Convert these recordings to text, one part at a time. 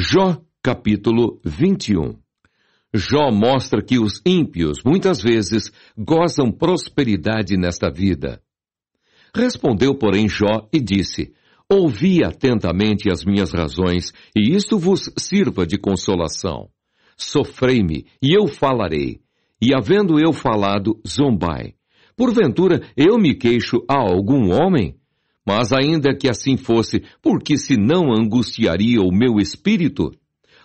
Jó capítulo 21. Jó mostra que os ímpios muitas vezes gozam prosperidade nesta vida. Respondeu, porém, Jó e disse: Ouvi atentamente as minhas razões, e isto vos sirva de consolação. Sofrei-me, e eu falarei. E havendo eu falado, zombai. Porventura eu me queixo a algum homem? Mas ainda que assim fosse, porque se não angustiaria o meu espírito?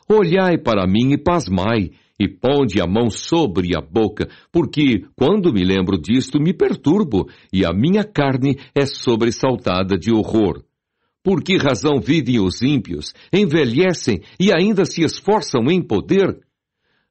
Olhai para mim e pasmai, e ponde a mão sobre a boca, porque quando me lembro disto me perturbo, e a minha carne é sobressaltada de horror. Por que razão vivem os ímpios, envelhecem e ainda se esforçam em poder?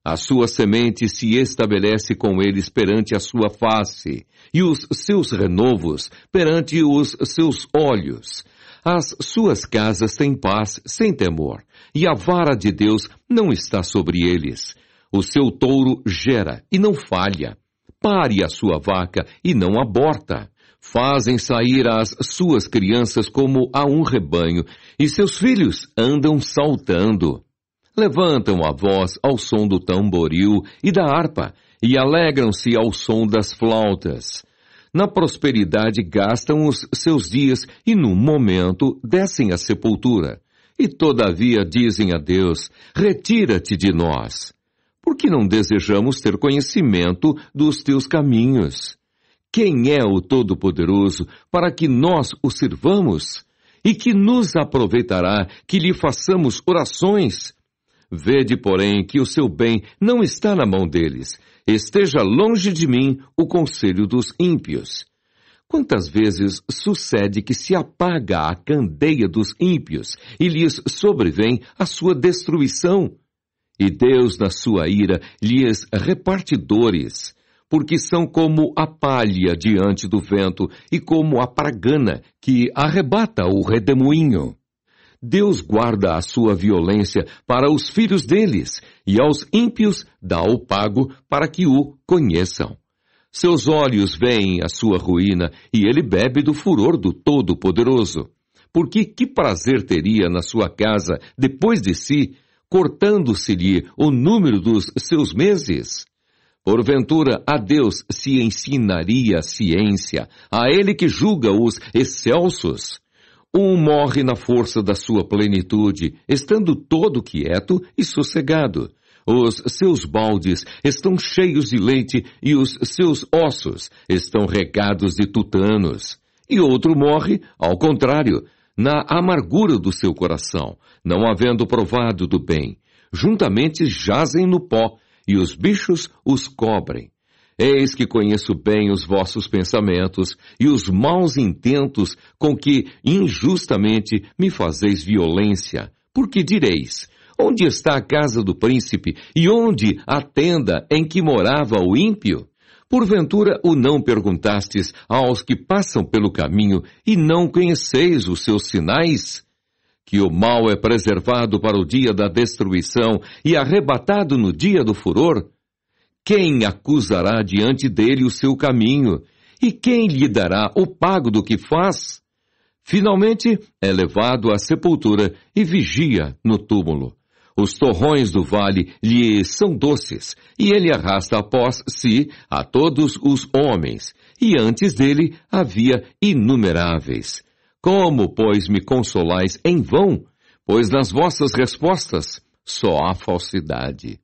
A sua semente se estabelece com eles perante a sua face, e os seus renovos perante os seus olhos. As suas casas têm paz sem temor, e a vara de Deus não está sobre eles. O seu touro gera e não falha. Pare a sua vaca e não aborta. Fazem sair as suas crianças como a um rebanho, e seus filhos andam saltando levantam a voz ao som do tamboril e da harpa, e alegram-se ao som das flautas. Na prosperidade gastam os seus dias e num momento descem à sepultura. E todavia dizem a Deus, retira-te de nós, porque não desejamos ter conhecimento dos teus caminhos. Quem é o Todo-Poderoso para que nós o sirvamos? E que nos aproveitará que lhe façamos orações? Vede, porém, que o seu bem não está na mão deles. Esteja longe de mim o conselho dos ímpios. Quantas vezes sucede que se apaga a candeia dos ímpios e lhes sobrevém a sua destruição? E Deus, na sua ira, lhes reparte dores, porque são como a palha diante do vento e como a pragana que arrebata o redemoinho. Deus guarda a sua violência para os filhos deles, e aos ímpios dá o pago para que o conheçam. Seus olhos veem a sua ruína, e ele bebe do furor do Todo-Poderoso. Porque que prazer teria na sua casa depois de si, cortando-se-lhe o número dos seus meses? Porventura a Deus se ensinaria ciência, a ele que julga os excelsos. Um morre na força da sua plenitude, estando todo quieto e sossegado. Os seus baldes estão cheios de leite e os seus ossos estão regados de tutanos. E outro morre, ao contrário, na amargura do seu coração, não havendo provado do bem. Juntamente jazem no pó, e os bichos os cobrem. Eis que conheço bem os vossos pensamentos e os maus intentos com que injustamente me fazeis violência. Porque direis, onde está a casa do príncipe e onde a tenda em que morava o ímpio? Porventura o não perguntastes aos que passam pelo caminho e não conheceis os seus sinais? Que o mal é preservado para o dia da destruição e arrebatado no dia do furor? Quem acusará diante dele o seu caminho? E quem lhe dará o pago do que faz? Finalmente é levado à sepultura e vigia no túmulo. Os torrões do vale lhe são doces, e ele arrasta após si a todos os homens, e antes dele havia inumeráveis. Como, pois, me consolais em vão? Pois nas vossas respostas só há falsidade.